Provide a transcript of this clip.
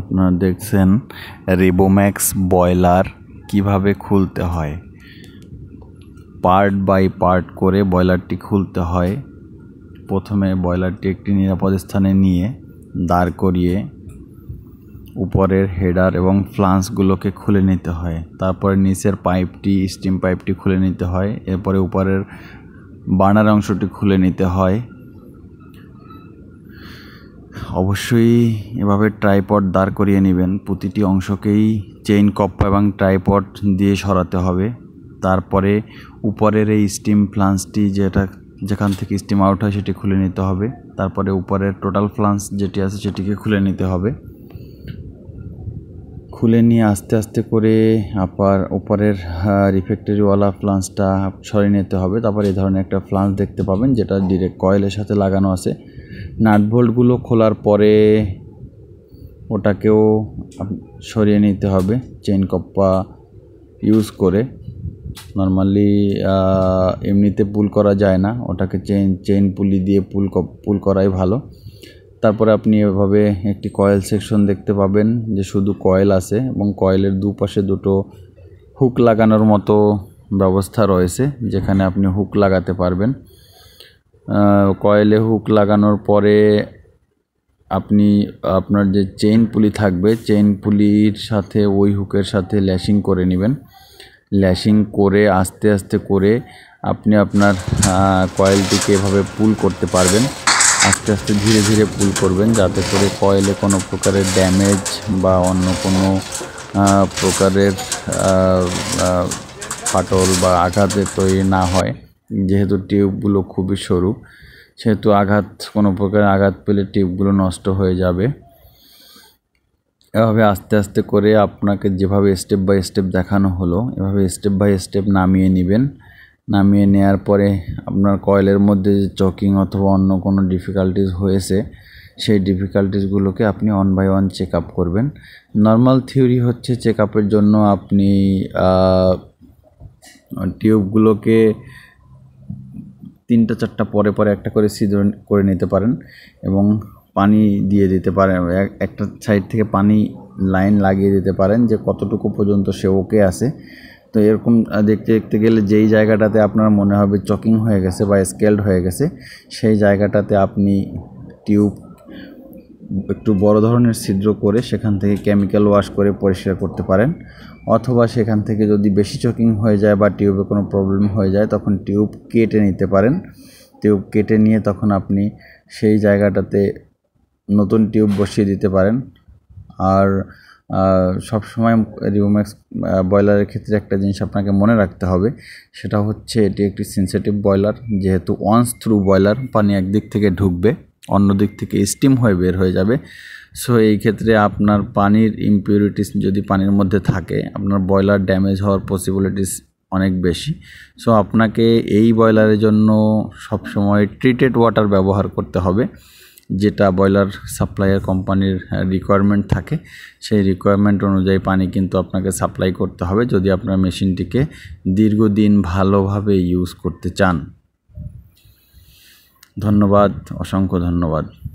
আপনারা দেখছেন রেবোম্যাক্স বয়লার কিভাবে খুলতে হয় পার্ট বাই পার্ট করে বয়লারটি খুলতে হয় প্রথমে বয়লারটি একটি নিরাপদ স্থানে নিয়ে দাঁড় করিয়ে উপরের হেডার এবং ফ্লান্সগুলোকে খুলে নিতে হয় তারপরে নিচের পাইপটি স্টিম পাইপটি খুলে নিতে হয় এরপরে উপরের বানার অংশটি খুলে নিতে হয় অবশ্যই এভাবে ট্রাইপড দাঁড় করিয়ে নেবেন প্রতিটি অংশকেই চেইন কপ্পা এবং ট্রাইপড দিয়ে সরাতে হবে তারপরে উপরের এই স্টিম ফ্লান্সটি যেটা যেখান থেকে স্টিম আউট হয় সেটি খুলে নিতে হবে তারপরে উপরের টোটাল ফ্লান্স যেটি আছে সেটিকে খুলে নিতে হবে খুলে নিয়ে আস্তে আস্তে করে আপার ওপারের রিফ্যাক্টরিওয়ালা ফ্লান্সটা সরিয়ে নিতে হবে তারপর এই ধরনের একটা ফ্লান্স দেখতে পাবেন যেটা ডিরেক্ট কয়েলের সাথে লাগানো আছে নাট বোল্টগুলো খোলার পরে ওটাকেও সরিয়ে নিতে হবে চেন কপ্পা ইউজ করে নর্মালি এমনিতে পুল করা যায় না ওটাকে চেন চেন পুলি দিয়ে পুল পুল করাই ভালো তারপরে আপনি এভাবে একটি কয়েল সেকশন দেখতে পাবেন যে শুধু কয়েল আছে এবং কয়েলের দুপাশে দুটো হুক লাগানোর মতো ব্যবস্থা রয়েছে যেখানে আপনি হুক লাগাতে পারবেন কয়েলে হুক লাগানোর পরে আপনি আপনার যে চেইন পুলি থাকবে চেইন পুলির সাথে ওই হুকের সাথে ল্যাশিং করে নেবেন ল্যাশিং করে আস্তে আস্তে করে আপনি আপনার কয়েলটিকে এভাবে পুল করতে পারবেন আস্তে আস্তে ধীরে ধীরে পুল করবেন যাতে করে কয়েলে কোনো প্রকারের ড্যামেজ বা অন্য কোনো প্রকারের ফাটল বা আঘাতের তৈরি না হয় যেহেতু টিউবগুলো খুবই সরু সেহেতু আঘাত কোনো প্রকার আঘাত পেলে টিউবগুলো নষ্ট হয়ে যাবে এভাবে আস্তে আস্তে করে আপনাকে যেভাবে স্টেপ বাই স্টেপ দেখানো হলো এভাবে স্টেপ বাই স্টেপ নামিয়ে নেবেন নামিয়ে নেওয়ার পরে আপনার কয়েলের মধ্যে যে চকিং অথবা অন্য কোনো ডিফিকাল্টিস হয়েছে সেই ডিফিকাল্টিসগুলোকে আপনি one by one check up করবেন নর্মাল থিওরি হচ্ছে চেক আপের জন্য আপনি টিউবগুলোকে তিনটা চারটা পরে পরে একটা করে সিদ্ধ করে নিতে পারেন এবং পানি দিয়ে দিতে পারেন একটা সাইড থেকে পানি লাইন লাগিয়ে দিতে পারেন যে কতটুকু পর্যন্ত সে ওকে আছে তো এরকম দেখতে দেখতে গেলে যেই জায়গাটাতে আপনার মনে হবে চকিং হয়ে গেছে বা স্কেলড হয়ে গেছে সেই জায়গাটাতে আপনি টিউব একটু বড় ধরনের ছিদ্র করে সেখান থেকে কেমিক্যাল ওয়াশ করে পরিষ্কার করতে পারেন অথবা সেখান থেকে যদি বেশি চকিং হয়ে যায় বা টিউবে কোনো প্রবলেম হয়ে যায় তখন টিউব কেটে নিতে পারেন টিউব কেটে নিয়ে তখন আপনি সেই জায়গাটাতে নতুন টিউব বসিয়ে দিতে পারেন আর সবসময় রিওম্যাক্স ব্রয়লারের ক্ষেত্রে একটা জিনিস আপনাকে মনে রাখতে হবে সেটা হচ্ছে এটি একটি সেন্সিটিভ ব্রয়লার যেহেতু ওয়ান্স থ্রু ব্রয়লার পানি একদিক থেকে ঢুকবে অন্য দিক থেকে স্টিম হয়ে বের হয়ে যাবে সো এই ক্ষেত্রে আপনার পানির ইম্পিউরিটিস যদি পানির মধ্যে থাকে আপনার ব্রয়লার ড্যামেজ হওয়ার পসিবিলিটিস অনেক বেশি সো আপনাকে এই ব্রয়লারের জন্য সবসময় ট্রিটেড ওয়াটার ব্যবহার করতে হবে যেটা ব্রয়লার সাপ্লাইয়ার কোম্পানির রিকোয়ারমেন্ট থাকে সেই রিকোয়ারমেন্ট অনুযায়ী পানি কিন্তু আপনাকে সাপ্লাই করতে হবে যদি আপনার মেশিনটিকে দীর্ঘদিন ভালোভাবে ইউজ করতে চান ধন্যবাদ অসংখ্য ধন্যবাদ